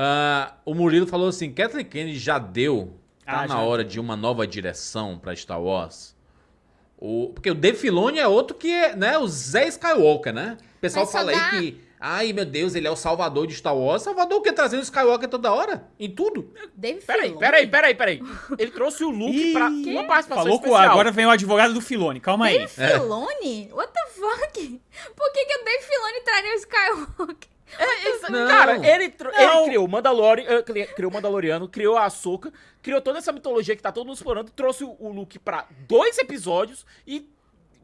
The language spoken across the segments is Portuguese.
Uh, o Murilo falou assim: Kathleen Kennedy já deu. Tá ah, na já. hora de uma nova direção para Star Wars. O, porque o Dave Filoni é outro que é, né, o Zé Skywalker, né? O pessoal Mas fala dá... aí que, ai meu Deus, ele é o salvador de Star Wars. Salvador o quê? Trazendo Skywalker toda hora? Em tudo? Dave peraí, Filoni. Peraí, peraí, peraí, Ele trouxe o Luke e... pra uma participação Falou especial. Com, agora vem o advogado do Filoni, calma Dave aí. Dave é. Filoni? É. What the fuck? Por que, que o Dave Filoni traria o Skywalker? É, cara, ele, ele criou o Mandalorian, eh, criou o Mandaloriano, criou a Ahsoka, criou toda essa mitologia que tá todo mundo explorando, trouxe o, look Luke pra dois episódios e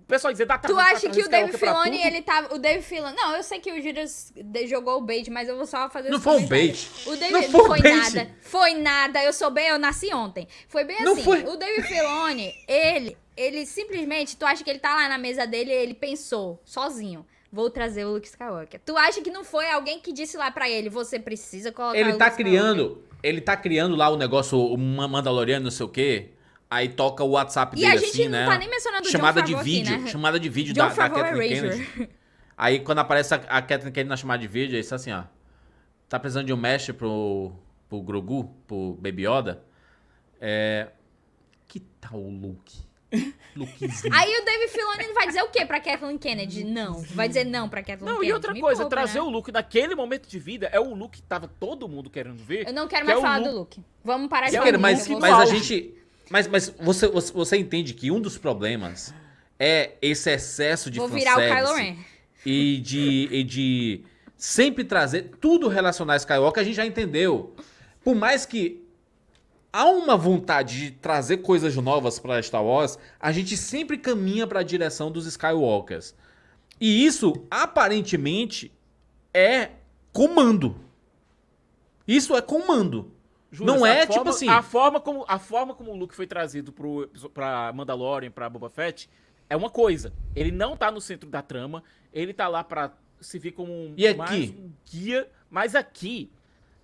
pessoal dizer, dá tá, Tu acha que o Dave é Filoni, ele tava. Tá, o Dave Filoni. Não, eu sei que o Judas jogou o bait, mas eu vou só fazer Não foi um bait. O Dave, não foi, foi nada. Foi nada. Eu sou bem, eu nasci ontem. Foi bem não assim. Foi... O Dave Filoni, ele. Ele simplesmente, tu acha que ele tá lá na mesa dele, ele pensou, sozinho vou trazer o Luke Skywalker. Tu acha que não foi alguém que disse lá para ele, você precisa colocar ele o Luke tá criando, ele tá criando lá o negócio, o Mandaloriano, não sei o quê. Aí toca o WhatsApp e dele assim, né? E a gente não né? tá nem mencionando chamada John de vídeo, aqui, né? chamada de vídeo John da, Favreau da é Kathleen Kennedy. Aí quando aparece a, a Kathleen Kennedy na chamada de vídeo, é isso assim, ó. Tá precisando de um mestre pro pro Grogu, pro Baby Yoda. É, que tal o Luke? Aí o Dave Filoni vai dizer o quê pra Kathleen Kennedy? Não. Vai dizer não pra Kathleen não, Kennedy. Não, e outra Me coisa, poupa, trazer né? o Luke naquele momento de vida é o Luke que tava todo mundo querendo ver. Eu não quero que mais é falar do Luke. Vamos parar de é falar do mas, Luke. Mas a gente... Mas, mas você, você, você entende que um dos problemas é esse excesso de Vou virar o Kylo Ren. E de, e de sempre trazer tudo relacionado a Skywalker, a gente já entendeu. Por mais que há uma vontade de trazer coisas novas para Star Wars, a gente sempre caminha para a direção dos Skywalkers. E isso, aparentemente, é comando. Isso é comando. não é tipo forma, tipo assim. A forma como a forma como o Luke foi trazido para Mandalorian, para Boba Fett, é uma coisa. Ele não tá no centro da trama, ele tá lá para se vir como um, e aqui? Um guia, mas aqui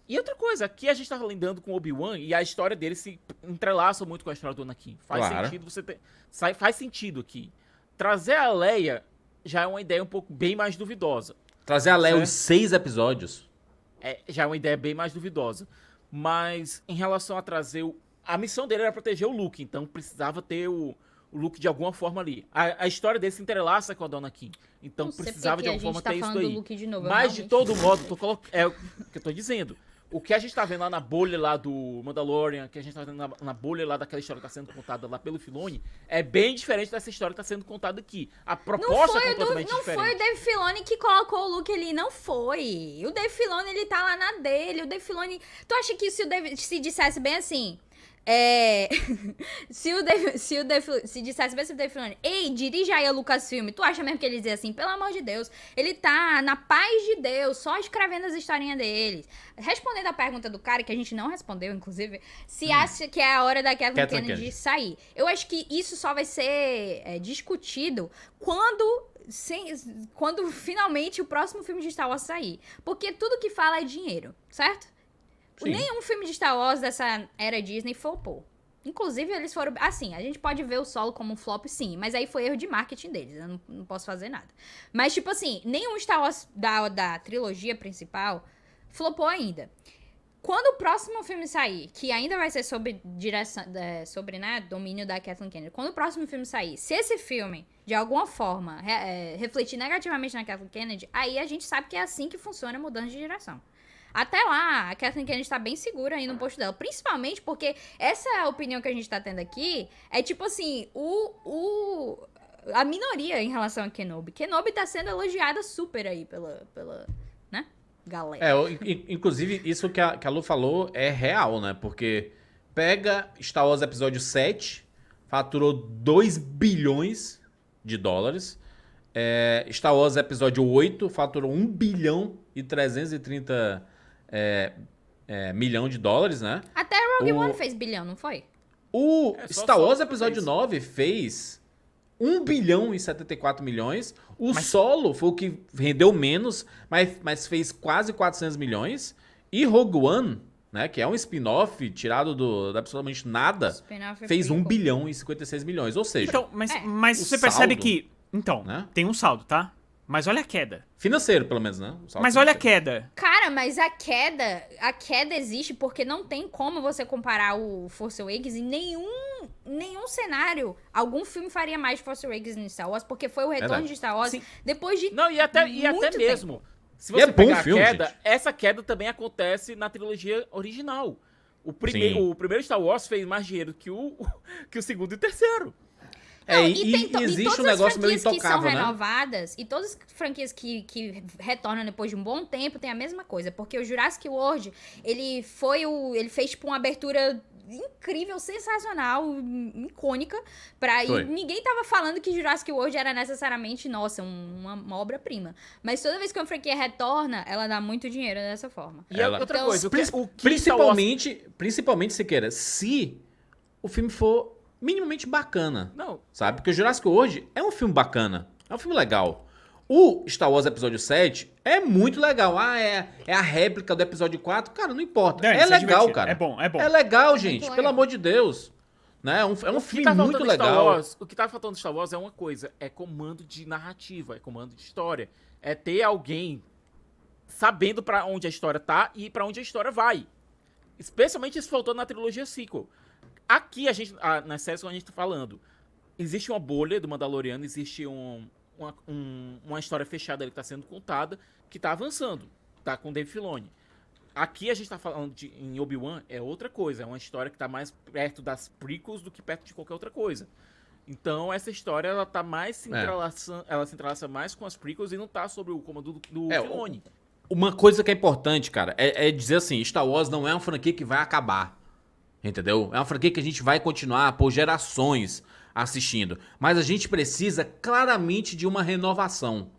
e outra coisa, aqui a gente tá lendando com Obi-Wan e a história dele se entrelaça muito com a história do Anakin. Faz claro. sentido você ter, sai, faz sentido aqui. Trazer a Leia já é uma ideia um pouco bem mais duvidosa. Trazer a Leia certo? os seis episódios é, já é uma ideia bem mais duvidosa. Mas em relação a trazer o, a missão dele era proteger o Luke, então precisava ter o, o Luke de alguma forma ali. A, a história dele se entrelaça com a Dona Kim. Então precisava de alguma forma tá ter isso daí. Novo, Mas realmente... de todo modo, tô colo... é o que eu tô dizendo o que a gente tá vendo lá na bolha lá do Mandalorian, que a gente tá vendo na, na, bolha lá daquela história que tá sendo contada lá pelo Filoni, é bem diferente dessa história que tá sendo contada aqui. A proposta é completamente do, não diferente. Não foi o Dave Filoni que colocou o Luke ali, não foi. O Dave Filoni, ele tá lá na dele. O Dave Filoni... Tu acha que se o Dave, se dissesse bem assim... É... se, o Dave, se, o Dave, se dissesse mesmo pro Dave Filoni, ei, dirija aí a Lucasfilm, tu acha mesmo que ele dizia assim, pelo amor de Deus, ele tá na paz de Deus, só escrevendo as historinhas deles. Respondendo a pergunta do cara, que a gente não respondeu, inclusive, se hum. acha que é a hora da Kathleen Kennedy, Kennedy sair. Eu acho que isso só vai ser é, discutido quando sem, quando finalmente o próximo filme de Star Wars sair. Porque tudo que fala é dinheiro, certo? Sim. Nenhum filme de Star Wars dessa era Disney flopou. Inclusive, eles foram. Assim, a gente pode ver o solo como um flop, sim, mas aí foi erro de marketing deles, eu não, não posso fazer nada. Mas, tipo assim, nenhum Star Wars da, da trilogia principal flopou ainda. Quando o próximo filme sair, que ainda vai ser sobre direção, é, sobre né, domínio da Kathleen Kennedy, quando o próximo filme sair, se esse filme de alguma forma re, é, refletir negativamente na Kathleen Kennedy, aí a gente sabe que é assim que funciona a mudança de direção até lá, assim, a Kathleen Kennedy tá bem segura aí no posto dela. Principalmente porque essa opinião que a gente tá tendo aqui é tipo assim, o. o a minoria em relação a Kenobi. Kenobi tá sendo elogiada super aí pela. pela né? Galera. É, inclusive, isso que a, que a Lu falou é real, né? Porque pega Star Wars Episódio 7, faturou 2 bilhões de dólares. É, Star Wars Episódio 8 faturou 1 bilhão e 330 é, é, milhão de dólares, né? Até Rogue o... One fez bilhão, não foi? O é, Star Wars Episódio fez. 9 fez 1 bilhão e 74 milhões. O mas... Solo foi o que rendeu menos, mas, mas fez quase 400 milhões. E Rogue One, né, que é um spin-off tirado do, do absolutamente nada, é fez 1 bilhão e 56 milhões. Ou seja, então, mas, é. mas você saldo, percebe que. Então, né? tem um saldo, tá? Mas olha a queda. Financeiro, pelo menos, né? Mas olha a queda. Cara, mas a queda, a queda existe porque não tem como você comparar o Force Awakens em nenhum, nenhum cenário. Algum filme faria mais Force Awakens em Star Wars, porque foi o retorno Verdade. de Star Wars Sim. depois de Não, e até, e até tempo. mesmo. Se você é pegar a filme, queda, gente. essa queda também acontece na trilogia original. O, primeiro o primeiro Star Wars fez mais dinheiro que o, que o segundo e o terceiro. É, Não, e, tem, e existe um negócio meio intocável, que são né? renovadas, e todas as franquias que, que retornam depois de um bom tempo tem a mesma coisa, porque o Jurassic World, ele foi o... ele fez, tipo, uma abertura incrível, sensacional, icônica, pra... ninguém tava falando que Jurassic World era necessariamente, nossa, uma, uma obra-prima. Mas toda vez que uma franquia retorna, ela dá muito dinheiro dessa forma. E é ela... outra então, coisa, o que, é o que principalmente, se principalmente, se o filme for minimamente bacana. Não. Sabe? Porque o Jurassic hoje é um filme bacana. É um filme legal. O Star Wars Episódio 7 é muito legal. Ah, é, é a réplica do Episódio 4. Cara, não importa. É, é legal, cara. É bom, é bom. É legal, é gente. É pelo amor de Deus. Né? É um, é um filme tá muito legal. Wars, o que tá faltando Star Wars é uma coisa. É comando de narrativa, é comando de história. É ter alguém sabendo para onde a história tá e para onde a história vai. Especialmente isso faltou na trilogia sequel. Aqui, a gente, a, ah, nas séries, a gente tá falando, existe uma bolha do Mandaloriano, existe um, uma, um, uma história fechada ali que tá sendo contada, que tá avançando, tá com o Dave Filoni. Aqui a gente tá falando de, em Obi-Wan, é outra coisa, é uma história que tá mais perto das prequels do que perto de qualquer outra coisa. Então, essa história, ela tá mais se é. entrelaça, é. ela se entrelaça mais com as prequels e não tá sobre o comando do, do é, Filoni. Uma coisa que é importante, cara, é, é dizer assim, Star Wars não é uma franquia que vai acabar entendeu? É uma franquia que a gente vai continuar por gerações assistindo, mas a gente precisa claramente de uma renovação.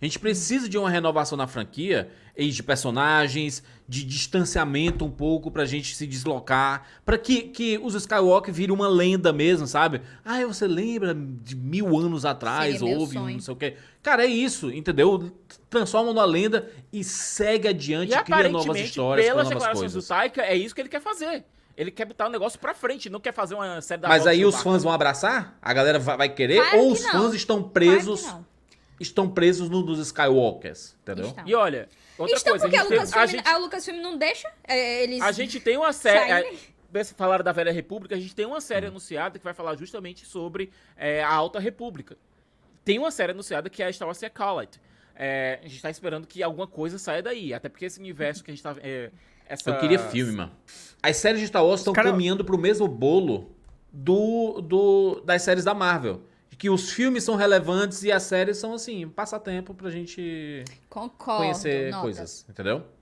A gente precisa de uma renovação na franquia e de personagens, de distanciamento um pouco pra gente se deslocar, pra que, que os Skywalker virem uma lenda mesmo, sabe? Ah, você lembra de mil anos atrás, Seria é houve não sei o quê. Cara, é isso, entendeu? Transforma numa lenda e segue adiante, e cria novas histórias, pelas novas coisas. do Taika, é isso que ele quer fazer. Ele quer botar o negócio pra frente, não quer fazer uma série da Mas aí os fãs vão abraçar? A galera vai, querer? Claro ou que os não. fãs estão presos? Claro estão presos no dos Skywalkers, entendeu? Estão. E olha, outra estão coisa, porque a, Lucasfilm, gente, não deixa é, eles A gente tem uma série, é, falaram da Velha República, a gente tem uma série hum. anunciada que vai falar justamente sobre é, a Alta República. Tem uma série anunciada que é a Star Wars Acolyte. É, a gente está esperando que alguma coisa saia daí. Até porque esse universo que a gente está é, essa... Eu queria filme, mano. As séries de Star Wars estão cara... caminhando pro mesmo bolo do, do das séries da Marvel. Que os filmes são relevantes e as séries são, assim, um passatempo pra gente Concordo, conhecer notas. coisas, entendeu?